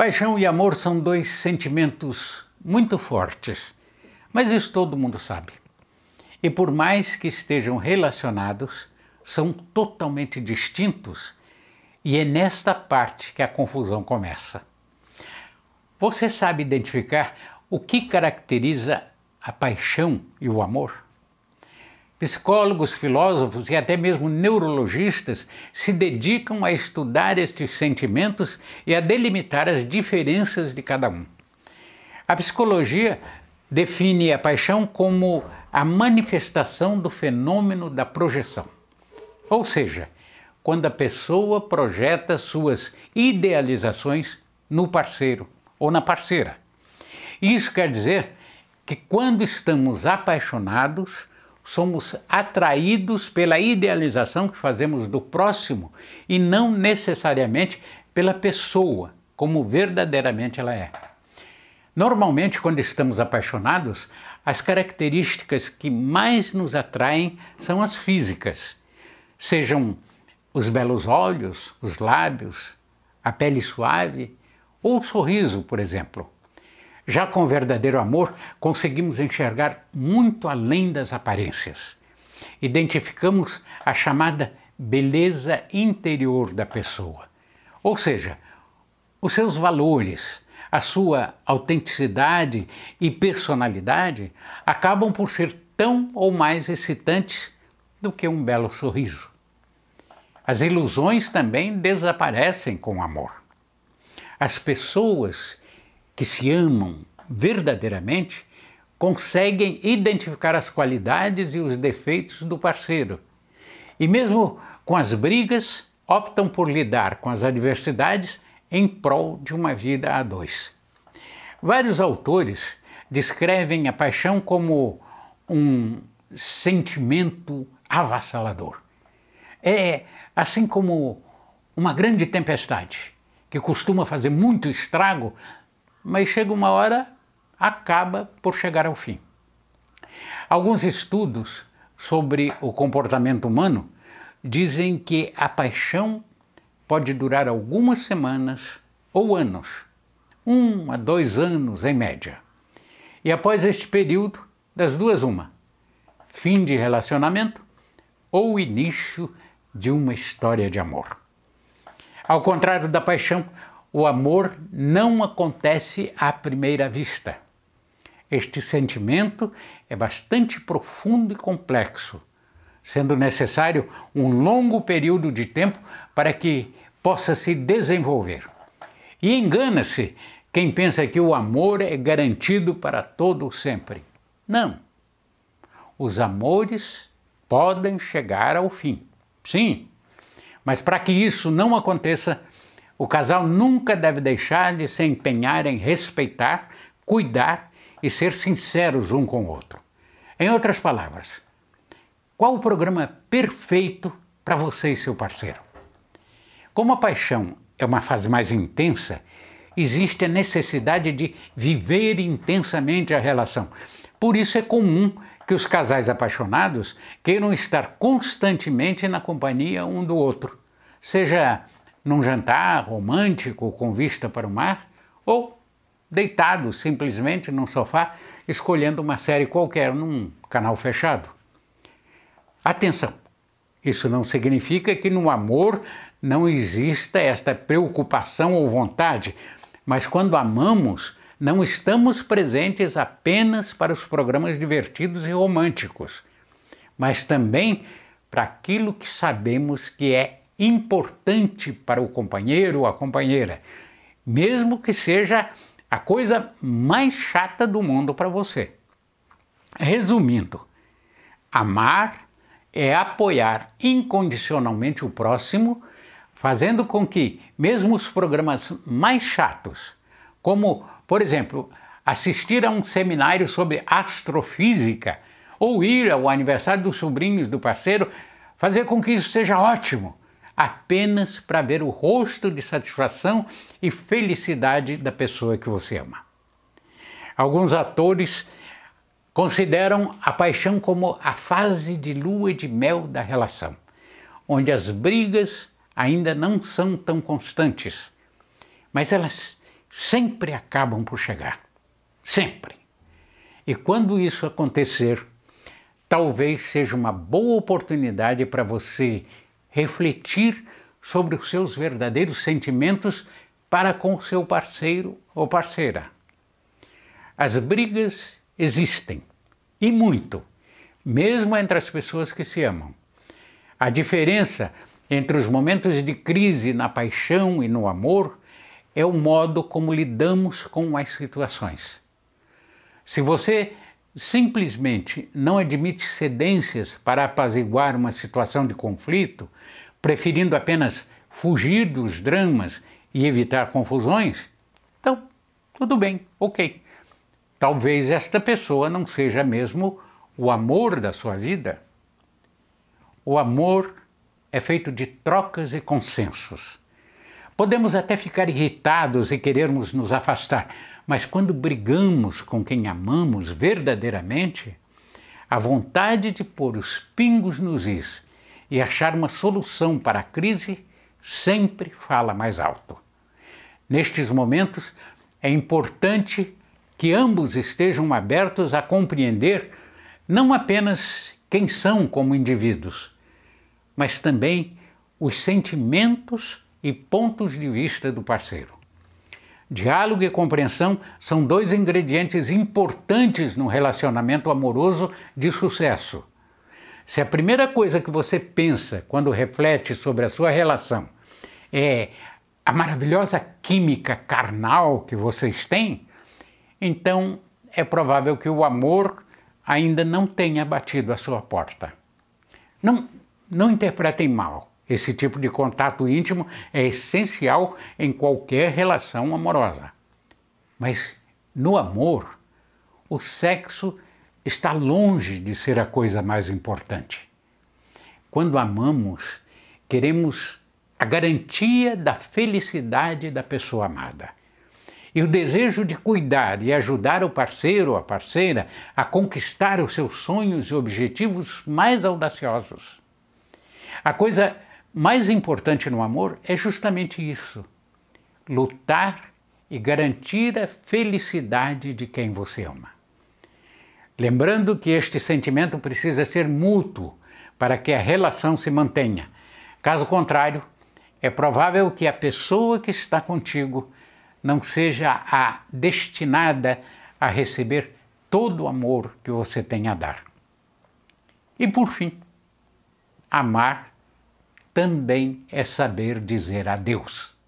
Paixão e amor são dois sentimentos muito fortes, mas isso todo mundo sabe. E por mais que estejam relacionados, são totalmente distintos, e é nesta parte que a confusão começa. Você sabe identificar o que caracteriza a paixão e o amor? Psicólogos, filósofos e até mesmo neurologistas se dedicam a estudar estes sentimentos e a delimitar as diferenças de cada um. A psicologia define a paixão como a manifestação do fenômeno da projeção. Ou seja, quando a pessoa projeta suas idealizações no parceiro ou na parceira. Isso quer dizer que quando estamos apaixonados, somos atraídos pela idealização que fazemos do próximo e não necessariamente pela pessoa, como verdadeiramente ela é. Normalmente, quando estamos apaixonados, as características que mais nos atraem são as físicas, sejam os belos olhos, os lábios, a pele suave ou o sorriso, por exemplo. Já com o verdadeiro amor, conseguimos enxergar muito além das aparências. Identificamos a chamada beleza interior da pessoa, ou seja, os seus valores, a sua autenticidade e personalidade acabam por ser tão ou mais excitantes do que um belo sorriso. As ilusões também desaparecem com o amor. As pessoas que se amam verdadeiramente conseguem identificar as qualidades e os defeitos do parceiro. E mesmo com as brigas, optam por lidar com as adversidades em prol de uma vida a dois. Vários autores descrevem a paixão como um sentimento avassalador. É assim como uma grande tempestade que costuma fazer muito estrago mas chega uma hora, acaba por chegar ao fim. Alguns estudos sobre o comportamento humano dizem que a paixão pode durar algumas semanas ou anos, um a dois anos em média. E após este período, das duas, uma: fim de relacionamento ou início de uma história de amor. Ao contrário da paixão, o amor não acontece à primeira vista. Este sentimento é bastante profundo e complexo, sendo necessário um longo período de tempo para que possa se desenvolver. E engana-se quem pensa que o amor é garantido para todo sempre. Não. Os amores podem chegar ao fim. Sim. Mas para que isso não aconteça, o casal nunca deve deixar de se empenhar em respeitar, cuidar e ser sinceros um com o outro. Em outras palavras, qual o programa perfeito para você e seu parceiro? Como a paixão é uma fase mais intensa, existe a necessidade de viver intensamente a relação. Por isso é comum que os casais apaixonados queiram estar constantemente na companhia um do outro, seja num jantar romântico com vista para o mar, ou deitado simplesmente num sofá, escolhendo uma série qualquer num canal fechado. Atenção! Isso não significa que no amor não exista esta preocupação ou vontade, mas quando amamos, não estamos presentes apenas para os programas divertidos e românticos, mas também para aquilo que sabemos que é importante para o companheiro ou a companheira, mesmo que seja a coisa mais chata do mundo para você. Resumindo, amar é apoiar incondicionalmente o próximo, fazendo com que, mesmo os programas mais chatos, como, por exemplo, assistir a um seminário sobre astrofísica ou ir ao aniversário dos sobrinhos do parceiro, fazer com que isso seja ótimo apenas para ver o rosto de satisfação e felicidade da pessoa que você ama. Alguns atores consideram a paixão como a fase de lua de mel da relação, onde as brigas ainda não são tão constantes, mas elas sempre acabam por chegar. Sempre. E quando isso acontecer, talvez seja uma boa oportunidade para você refletir sobre os seus verdadeiros sentimentos para com seu parceiro ou parceira. As brigas existem, e muito, mesmo entre as pessoas que se amam. A diferença entre os momentos de crise na paixão e no amor é o modo como lidamos com as situações. Se você simplesmente não admite cedências para apaziguar uma situação de conflito, preferindo apenas fugir dos dramas e evitar confusões? Então, tudo bem, ok. Talvez esta pessoa não seja mesmo o amor da sua vida. O amor é feito de trocas e consensos. Podemos até ficar irritados e querermos nos afastar, mas quando brigamos com quem amamos verdadeiramente, a vontade de pôr os pingos nos is e achar uma solução para a crise sempre fala mais alto. Nestes momentos, é importante que ambos estejam abertos a compreender não apenas quem são como indivíduos, mas também os sentimentos e pontos de vista do parceiro. Diálogo e compreensão são dois ingredientes importantes no relacionamento amoroso de sucesso. Se a primeira coisa que você pensa quando reflete sobre a sua relação é a maravilhosa química carnal que vocês têm, então é provável que o amor ainda não tenha batido a sua porta. Não, não interpretem mal. Esse tipo de contato íntimo é essencial em qualquer relação amorosa. Mas no amor, o sexo está longe de ser a coisa mais importante. Quando amamos, queremos a garantia da felicidade da pessoa amada. E o desejo de cuidar e ajudar o parceiro ou a parceira a conquistar os seus sonhos e objetivos mais audaciosos. A coisa mais importante no amor é justamente isso: lutar e garantir a felicidade de quem você ama. Lembrando que este sentimento precisa ser mútuo para que a relação se mantenha. Caso contrário, é provável que a pessoa que está contigo não seja a destinada a receber todo o amor que você tem a dar. E por fim, amar também é saber dizer adeus.